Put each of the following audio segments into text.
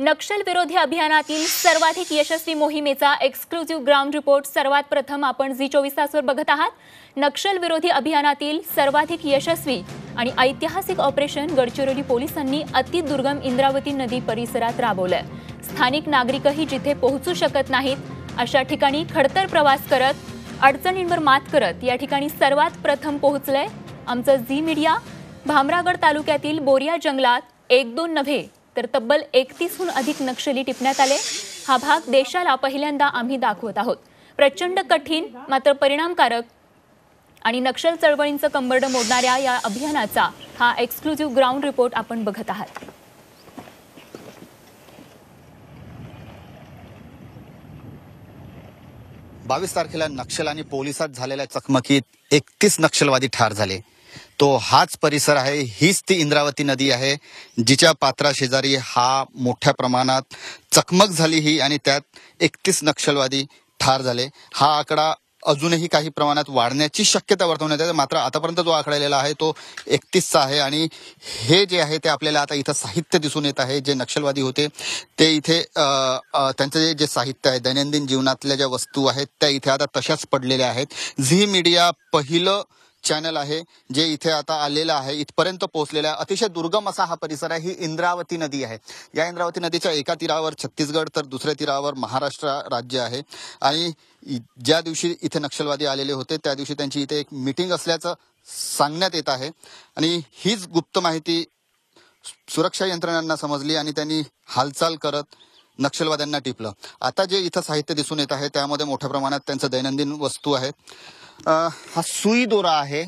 नक्षलविरोधी अभियानातील सर्वाधिक यशस्वी मोहिमेचा एक्सक्लुझिव्ह ग्राउंड रिपोर्ट सर्वात प्रथम आपण झी चोवीस तासवर बघत आहात नक्षलविरोधी अभियानातील सर्वाधिक यशस्वी आणि ऐतिहासिक ऑपरेशन गडचिरोली पोलिसांनी अतिदुर्गम इंद्रावती नदी परिसरात राबवलं स्थानिक नागरिकही जिथे पोहोचू शकत नाहीत अशा ठिकाणी खडतर प्रवास करत अडचणींवर मात करत या ठिकाणी सर्वात प्रथम पोहोचलंय आमचं झी मीडिया भामरागड तालुक्यातील बोरिया जंगलात एक दोन नव्हे तर तब्बल एकतीसहून अधिक नक्षली टिपण्यात आले हा भाग देशाला पहिल्यांदा आम्ही दाखवत आहोत प्रचंड कठीण मात्र परिणामकारक आणि नक्षल चळवळींचं कंबरडं मोडणाऱ्या या अभियानाचा हा एक्सक्लुझिव्ह ग्राउंड रिपोर्ट आपण बघत आहात बावीस तारखेला नक्षल आणि पोलिसात झालेल्या चकमकीत एकतीस नक्षलवादी ठार झाले तो हाच परिसर आहे हीच ती इंद्रावती नदी आहे जिच्या पात्राशेजारी हा मोठ्या प्रमाणात चकमक झाली ही आणि त्यात एकतीस नक्षलवादी ठार झाले हा आकडा अजूनही काही प्रमाणात वाढण्याची शक्यता वर्तवण्यात येते मात्र आतापर्यंत जो आलेला आहे तो एकतीसचा आहे आणि हे जे आहे ते आपल्याला आता इथं साहित्य दिसून येत आहे जे नक्षलवादी होते ते इथे त्यांचं जे जे साहित्य आहे दैनंदिन जीवनातल्या ज्या वस्तू आहेत त्या इथे आता तशाच पडलेल्या आहेत झी मीडिया पहिलं चॅनल आहे जे इथे आता आलेलं आहे इथपर्यंत पोहोचलेलं आहे अतिशय दुर्गम असा हा परिसर आहे ही इंद्रावती नदी आहे या इंद्रावती नदीच्या एका तीरावर छत्तीसगड तर दुसऱ्या तीरावर महाराष्ट्र राज्य आहे आणि ज्या दिवशी इथे नक्षलवादी आलेले होते त्या दिवशी त्यांची इथे एक मिटिंग असल्याचं सांगण्यात येत आहे आणि हीच गुप्त माहिती सुरक्षा यंत्रणांना समजली आणि त्यांनी हालचाल करत नक्षलवाद्यांना टिपलं आता जे इथं साहित्य दिसून येत आहे त्यामध्ये मोठ्या प्रमाणात त्यांचं दैनंदिन वस्तू आहेत हा सुई दोरा आहे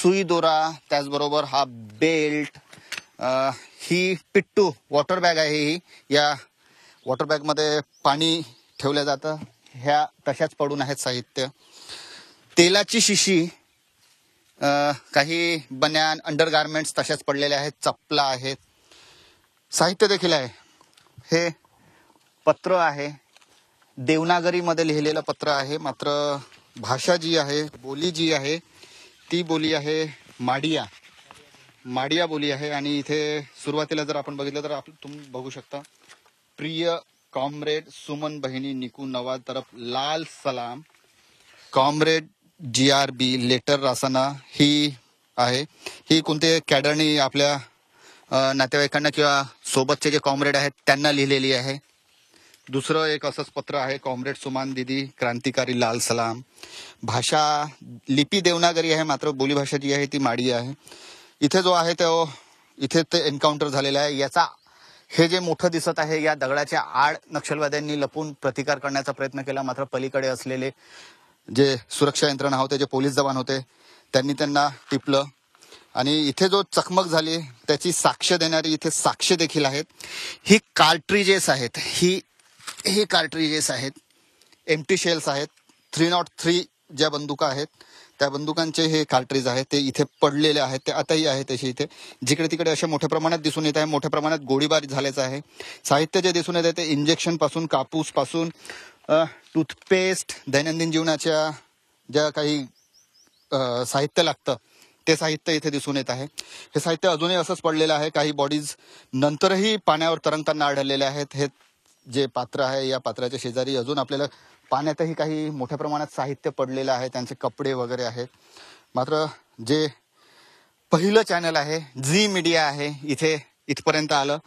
सुई दोरा त्याचबरोबर हा बेल्ट ही पिट्टू वॉटर बॅग आहे ही या वॉटर बॅगमध्ये पाणी ठेवलं जातं ह्या तशाच पडून आहेत साहित्य तेलाची शिशी काही बन्यान अंडर गार्मेंट्स तशाच पडलेल्या आहेत चपला आहेत साहित्य देखील आहे हे पत्र आहे देवनागरीमध्ये लिहिलेलं पत्र आहे मात्र भाषा जी आहे बोली जी आहे ती बोली आहे माडिया माडिया बोली आहे आणि इथे सुरुवातीला जर आपण बघितलं तर आपण तुम्ही बघू शकता प्रिय कॉम्रेड सुमन बहिणी निकू नवाज तरफ लाल सलाम comrade G R B letter रासाना ही आहे ही कोणते कॅडरनी आपल्या नातेवाईकांना किंवा सोबतचे जे कॉम्रेड आहेत त्यांना लिहिलेली आहे दुसरं एक असंच पत्र आहे कॉम्रेड सुमान दिदी क्रांतिकारी लाल सलाम भाषा लिपी देवनागरी आहे मात्र बोलीभाषा जी आहे ती माडी आहे इथे जो आहे तो इथे ते एन्काउंटर झालेला आहे याचा हे जे मोठं दिसत आहे या दगडाच्या आड नक्षलवाद्यांनी लपून प्रतिकार करण्याचा प्रयत्न केला मात्र पलीकडे असलेले जे सुरक्षा यंत्रणा होते जे पोलीस जवान होते त्यांनी त्यांना टिपलं आणि इथे जो चकमक झाली त्याची साक्ष देणारी इथे साक्ष देखील आहेत ही कार्ट्रिजेस आहेत ही हे कार्ट्रिजेस आहेत एम टी शेल्स आहेत थ्री नॉट थ्री ज्या बंदुका आहेत त्या बंदुकांचे हे कार्ट्रीज आहेत ते इथे पडलेले आहेत ते आताही आहेत तसे इथे जिकडे तिकडे असे मोठ्या प्रमाणात दिसून येत आहे मोठ्या प्रमाणात गोळीबार झाल्याचं आहे साहित्य जे दिसून येत आहे ते इंजेक्शन पासून कापूस पासून टूथपेस्ट दैनंदिन जीवनाच्या ज्या काही साहित्य लागतं ते साहित्य इथे दिसून येत आहे हे साहित्य अजूनही असंच पडलेलं आहे काही बॉडीज नंतरही पाण्यावर तरंगताना आढळलेले आहेत हे जे पात्र आहे या पात्राच्या शेजारी अजून आपल्याला पाण्यातही काही मोठ्या प्रमाणात साहित्य पडलेलं आहे त्यांचे कपडे वगैरे आहेत मात्र जे पहिलं चॅनल आहे झी मीडिया आहे इथे इथपर्यंत आलं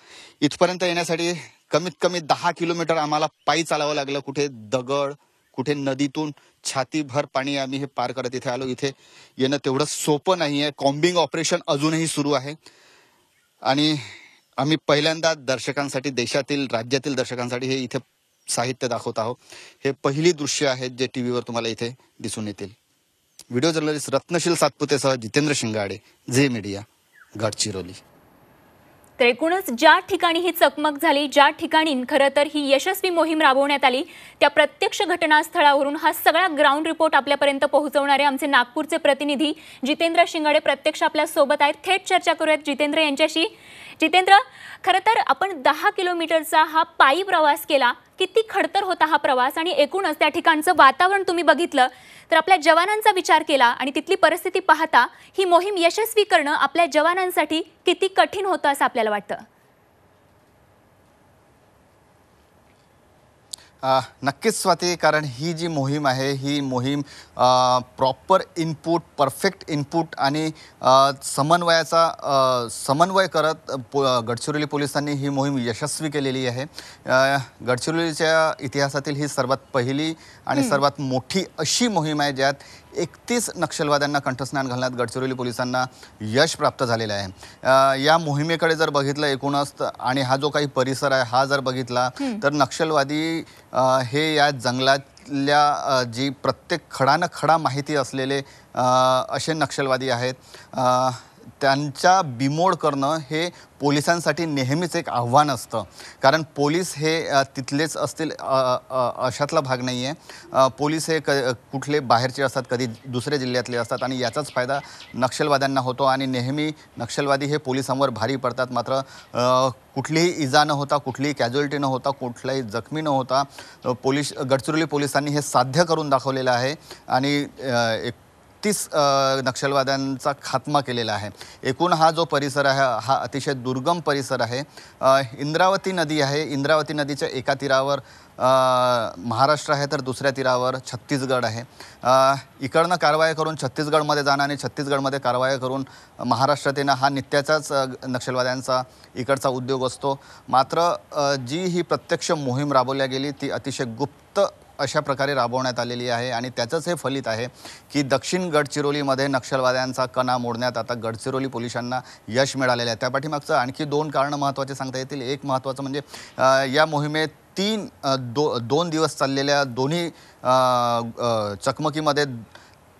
इथपर्यंत येण्यासाठी कमीत कमी दहा किलोमीटर आम्हाला पायी चालावं लागलं कुठे दगड कुठे नदीतून छातीभर पाणी आम्ही हे पार करत इथे आलो इथे येणं तेवढं सोपं नाही आहे कॉम्बिंग ऑपरेशन अजूनही सुरू आहे आणि आम्ही पहिल्यांदा दर्शकांसाठी देशातील राज्यातील दर्शकांसाठी हे इथे साहित्य दाखवत आहोत हे पहिली दृश्य आहेत जे टी व्हीवर तुम्हाला इथे दिसून येतील व्हिडिओ जर्नलिस्ट रत्नशील सातपुतेसह जितेंद्र शिंगाडे झे मीडिया गडचिरोली तर एकूणच ज्या ठिकाणी ही चकमक झाली ज्या ठिकाणी खरं तर ही यशस्वी मोहीम राबवण्यात आली त्या प्रत्यक्ष घटनास्थळावरून हा सगळा ग्राउंड रिपोर्ट आपल्यापर्यंत पोहोचवणारे आमचे नागपूरचे प्रतिनिधी जितेंद्र शिंगाडे प्रत्यक्ष आपल्या सोबत आहेत थेट चर्चा करूयात जितेंद्र यांच्याशी जितेंद्र खरं तर आपण दहा किलोमीटरचा हा पायी प्रवास केला किती खडतर होता हा प्रवास आणि एकूणच त्या ठिकाणचं वातावरण तुम्ही बघितलं तर आपल्या जवानांचा विचार केला आणि तिथली परिस्थिती पाहता ही मोहीम यशस्वी करणं आपल्या जवानांसाठी किती कठीण होतं असं आपल्याला वाटतं नक्कीच स्वाती कारण ही जी मोहीम आहे ही मोहीम प्रॉपर इनपुट परफेक्ट इनपुट आणि समन्वयाचा समन्वय करत पो गडचिरोली पोलिसांनी ही मोहीम यशस्वी केलेली आहे गडचिरोलीच्या इतिहासातील ही सर्वात पहिली आणि सर्वात मोठी अशी मोहीम आहे ज्यात एकतीस नक्षलवाद्यांना कंठस्नान घालण्यात गडचिरोली पोलिसांना यश प्राप्त झालेलं आहे या मोहिमेकडे जर बघितलं एकूणच आणि हा जो काही परिसर आहे हा जर बघितला तर नक्षलवादी हे या जंगलातल्या जी प्रत्येक खडानं खडा माहिती असलेले असे नक्षलवादी आहेत त्यांच्या बिमोड करणं हे पोलिसांसाठी नेहमीच एक आव्हान असतं कारण पोलीस हे तिथलेच असतील अशातला भाग नाही आहे पोलीस हे क कुठले बाहेरचे असतात कधी दुसऱ्या जिल्ह्यातले असतात आणि याचाच फायदा नक्षलवाद्यांना होतो आणि नेहमी नक्षलवादी हे पोलिसांवर भारी पडतात मात्र कुठलीही इजा न होता कुठलीही कॅज्युअल्टी न होता कुठलाही जखमी न होता पोलीस गडचिरोली पोलिसांनी हे साध्य करून दाखवलेलं आहे आणि एक तीस नक्षलवाद्यांचा खात्मा केलेला आहे एकूण हा जो परिसर आहे हा अतिशय दुर्गम परिसर आहे इंद्रावती नदी आहे इंद्रावती नदीच्या एका तीरावर महाराष्ट्र आहे तर दुसऱ्या तीरावर छत्तीसगड आहे इकडनं कारवाया करून छत्तीसगडमध्ये जाणं आणि छत्तीसगडमध्ये कारवाया करून महाराष्ट्रात येणं हा नित्याचाच नक्षलवाद्यांचा इकडचा उद्योग असतो मात्र जी ही प्रत्यक्ष मोहीम राबवल्या गेली ती अतिशय गुप्त अशा प्रकारे राबवण्यात आलेली आहे आणि त्याचंच हे फलित आहे की दक्षिण गडचिरोलीमध्ये नक्षलवाद्यांचा कणा मोडण्यात आता गडचिरोली पोलिसांना यश मिळालेलं आहे त्यापाठीमागचं आणखी दोन कारणं महत्त्वाचे सांगता येतील एक महत्त्वाचं म्हणजे या मोहिमेत तीन दो दोन दिवस चाललेल्या दोन्ही चकमकीमध्ये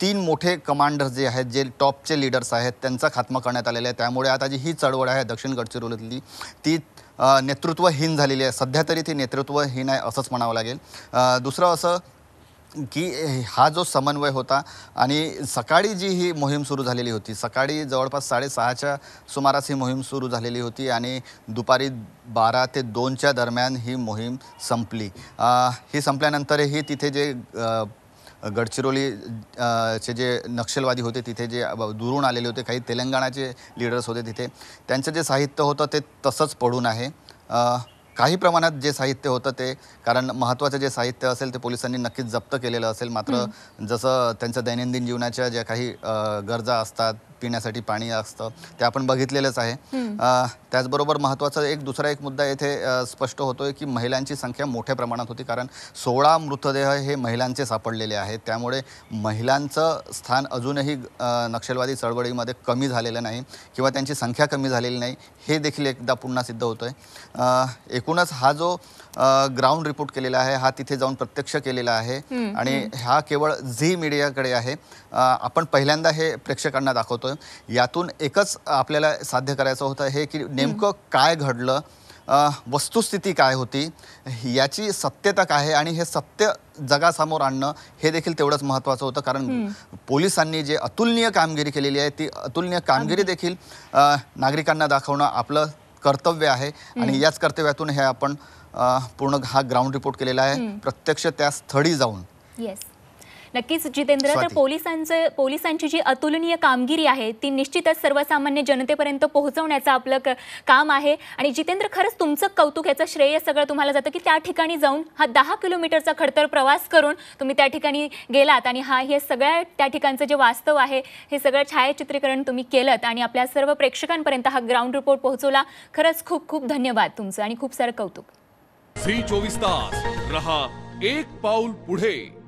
तीन मोठे कमांडर्स जे आहेत जे टॉपचे लीडर्स आहेत त्यांचा खात्मा करण्यात आलेला आहे त्यामुळे आता जी ही चळवळ आहे दक्षिण गडचिरोलीतली ती नेतृत्वहीन झालेली आहे सध्या तरी ती नेतृत्वहीन आहे असंच म्हणावं लागेल दुसरं असं की हा जो समन्वय होता आणि सकाळी जी ही मोहीम सुरू झालेली होती सकाळी जवळपास साडेसहाच्या सुमारास ही मोहीम सुरू झालेली होती आणि दुपारी बारा ते दोनच्या दरम्यान ही मोहीम संपली ही संपल्यानंतरही तिथे जे गडचिरोली चे जे नक्षलवादी होते तिथे जे दुरून आलेले होते काही तेलंगणाचे लीडर्स होते तिथे त्यांचं जे साहित्य होतं ते तसंच पडून आहे काही प्रमाणात जे साहित्य होतं ते कारण महत्त्वाचं जे साहित्य असेल ते पोलिसांनी नक्कीच जप्त केलेलं असेल मात्र जसं त्यांच्या दैनंदिन जीवनाच्या ज्या काही गरजा असतात पिण्यासाठी पाणी असतं ते आपण बघितलेलंच आहे त्याचबरोबर महत्त्वाचा एक दुसरा एक मुद्दा येथे स्पष्ट होतोय की महिलांची संख्या मोठ्या प्रमाणात होती कारण सोळा मृतदेह हे महिलांचे सापडलेले आहेत त्यामुळे महिलांचं स्थान अजूनही नक्षलवादी चळवळीमध्ये कमी झालेलं नाही किंवा त्यांची संख्या कमी झालेली नाही हे देखील एकदा पुन्हा सिद्ध होतोय आहे एकूण एकूणच हा जो ग्राउंड रिपोर्ट केलेला आहे हा तिथे जाऊन प्रत्यक्ष केलेला आहे आणि हा केवळ झी मीडियाकडे आहे आपण पहिल्यांदा हे प्रेक्षकांना दाखवतोय यातून एकच आपल्याला साध्य करायचं होतं हे की नेमकं काय घडलं वस्तुस्थिती काय होती याची सत्यता काय आहे आणि हे सत्य जगासमोर आणणं हे देखील तेवढंच महत्वाचं होतं कारण पोलिसांनी जे अतुलनीय कामगिरी केलेली आहे ती अतुलनीय कामगिरी देखील नागरिकांना दाखवणं आपलं कर्तव्य आहे आणि याच कर्तव्यातून हे आपण पूर्ण हा ग्राउंड रिपोर्ट केलेला आहे प्रत्यक्ष त्या स्थळी जाऊन नक्कीच जितेंद्र तर पोलिसांचं पोलिसांची जी अतुलनीय कामगिरी आहे ती निश्चितच सर्वसामान्य जनतेपर्यंत पोहोचवण्याचं आपलं काम आहे आणि जितेंद्र खरंच तुमचं कौतुक याचं श्रेय सगळं तुम्हाला जातं की त्या ठिकाणी जाऊन हा दहा किलोमीटरचा खडतर प्रवास करून तुम्ही त्या ठिकाणी गेलात आणि हा हे सगळ्या त्या ठिकाणचं जे वास्तव आहे हे सगळं छायाचित्रीकरण तुम्ही केलं आणि आपल्या सर्व प्रेक्षकांपर्यंत हा ग्राउंड रिपोर्ट पोहोचवला खरंच खूप खूप धन्यवाद तुमचं आणि खूप सारं कौतुक चोवीस तास रहा एक पाऊल पुढे